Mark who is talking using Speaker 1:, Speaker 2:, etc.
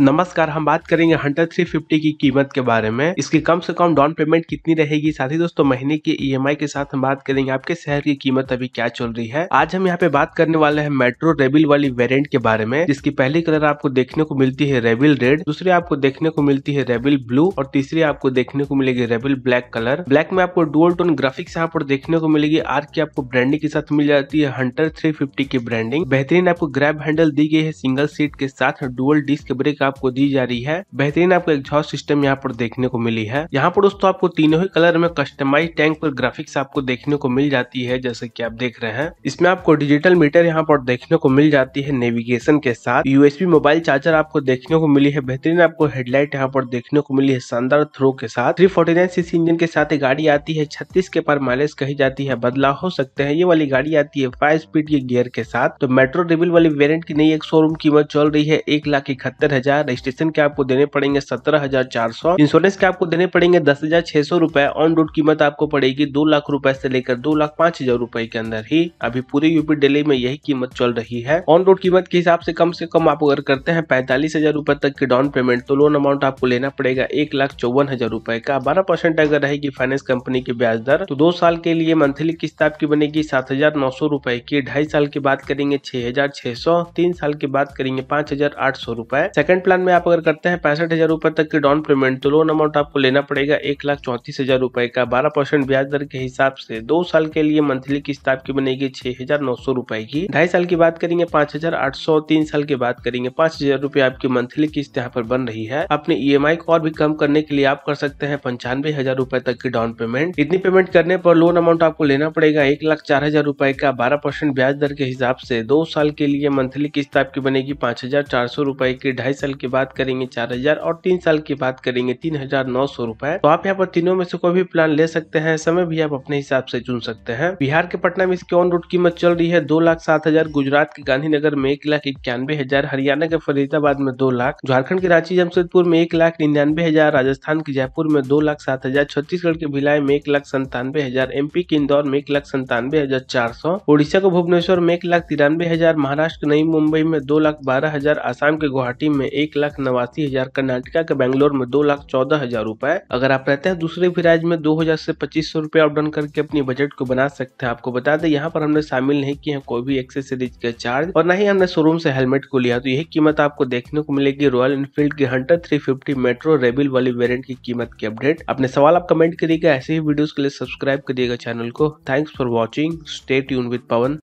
Speaker 1: नमस्कार हम बात करेंगे हंटर 350 की कीमत के बारे में इसकी कम से कम डाउन पेमेंट कितनी रहेगी साथ ही दोस्तों महीने के ईएमआई e के साथ हम बात करेंगे आपके शहर की कीमत अभी क्या चल रही है आज हम यहाँ पे बात करने वाले हैं मेट्रो रेबिल वाली वेरिएंट के बारे में जिसकी पहली कलर आपको देखने को मिलती है रेबिल रेड दूसरी आपको देखने को मिलती है रेबिल ब्लू और तीसरी आपको देखने को मिलेगी रेबिल ब्लैक कलर ब्लैक में आपको डुअल टोन ग्राफिक्स यहाँ पर देखने को मिलेगी आर की आपको ब्रांडिंग के साथ मिल जाती है हंटर थ्री की ब्रांडिंग बेहतरीन आपको ग्रैब हैंडल दी गई है सिंगल सीट के साथ डुअल डिस्क ब्रेक लुक आपको दी जा रही है बेहतरीन आपको एग्जॉस्ट सिस्टम यहाँ पर देखने को मिली है यहाँ पर दोस्तों आपको तीनों ही कलर में कस्टमाइज टैंक पर ग्राफिक्स आपको देखने को मिल जाती है जैसे की आप देख रहे हैं इसमें आपको डिजिटल मीटर यहाँ पर देखने को मिल जाती है नेविगेशन के साथ यूएसपी मोबाइल चार्जर आपको देखने को मिली है बेहतरीन आपको हेडलाइट यहाँ पर देखने को मिली है शानदार थ्रो के साथ three forty nine CC engine के साथ गाड़ी आती है छत्तीस के पर माइलेज कही जाती है बदलाव हो सकते हैं ये वाली गाड़ी आती है फाइव स्पीड के गियर के साथ तो मेट्रो रेबिल वाली वेरियंट की नई एक शोरूम कीमत चल रही है एक लाख इकहत्तर हजार हजार रजिस्ट्रेशन के आपको देने पड़ेंगे सत्रह हजार चार सौ इंश्योरेंस के आपको देने पड़ेंगे दस हजार छह सौ रूपए ऑन रोड कीमत आपको पड़ेगी दो लाख रूपये से लेकर दो लाख पांच हजार रूपए के अंदर ही अभी पूरे यूपी दिल्ली में यही कीमत चल रही है ऑन रोड कीमत के हिसाब से कम से कम आप अगर करते हैं पैंतालीस हजार रूपए तक की डाउन पेमेंट तो लोन अमाउंट आपको लेना पड़ेगा एक लाख चौवन हजार रूपए का बारह परसेंट अगर रहेगी फाइनेंस कंपनी की ब्याज दर तो दो साल के लिए मंथली किस्त आपकी बनेगी सात हजार नौ सौ रूपए की ढाई साल की बात करेंगे छह हजार छह सौ तीन साल की बात करेंगे पाँच हजार आठ सौ रूपए सेकंड पेमेंट प्लान में आप अगर करते हैं पैंसठ हज़ार रुपए तक की डाउन पेमेंट तो लोन अमाउंट आपको लेना पड़ेगा एक लाख चौंतीस हज़ार रुपए का बारह परसेंट ब्याज दर के हिसाब से दो साल के लिए मंथली किस्त आपकी बनेगी छह हज़ार नौ सौ रुपए की ढाई साल की बात करेंगे पांच हज़ार आठ सौ तीन साल की बात करेंगे पांच हज़ार रुपए आपकी मंथली किस्त यहाँ पर बन रही है अपने ई एम आई को और भी कम करने के लिए आप कर सकते हैं पंचानवे हज़ार रुपए तक की डाउन पेमेंट इतनी पेमेंट करने पर लोन अमाउंट आपको लेना पड़ेगा एक लाख चार हज़ार रुपए का बारह परसेंट ब्याज दर के हिसाब से दो साल के लिए मंथली किस्त आपकी बनेगी पांच हज़ार चार सौ रुपए की ढाई साल साल की बात करेंगे चार हजार और तीन साल की बात करेंगे तीन हजार नौ सौ रूपए तो आप यहाँ पर तीनों में से कोई भी प्लान ले सकते हैं समय भी आप अपने हिसाब से चुन सकते हैं बिहार के पटना में इसकी ऑन रोड कीमत चल रही है दो लाख सात हजार गुजरात के गांधीनगर में एक लाख इक्यानवे हजार हरियाणा के फरीदाबाद में दो लाख झारखंड के रांची जमशेदपुर में एक लाख निन्यानवे हजार राजस्थान के जयपुर में दो लाख सात हजार छत्तीसगढ़ के भिलाई में एक लाख संतानवे हजार एमपी के इंदौर में एक लाख संतानवे हजार चार सौ उड़ीसा के भुवनेश्वर में एक लाख तिरानवे हजार महाराष्ट्र के नई मुंबई में दो लाख बारह हजार आसाम के गुवाहाटी में एक लाख नवासी हजार कर्नाटका के बैंगलोर में दो लाख चौदह हजार रूपए अगर आप रहते हैं दूसरे भी राज्य में दो हजार से पच्चीस सौ रूपए अपडाउन करके अपनी बजट को बना सकते हैं आपको बता दें यहाँ पर हमने शामिल नहीं किए हैं कोई भी एक्सेसरीज का चार्ज और न ही हमने शोरूम से हेलमेट को लिया तो यही कीमत आपको देखने को मिलेगी रॉयल एनफील्ड की Hunter three fifty Metro Rebel वाली वेरियंट की कीमत की अपडेट अपने सवाल आप कमेंट करिएगा ऐसे ही वीडियो के लिए सब्सक्राइब करिएगा चैनल को थैंक्स फॉर वॉचिंग स्टेट यून विद पवन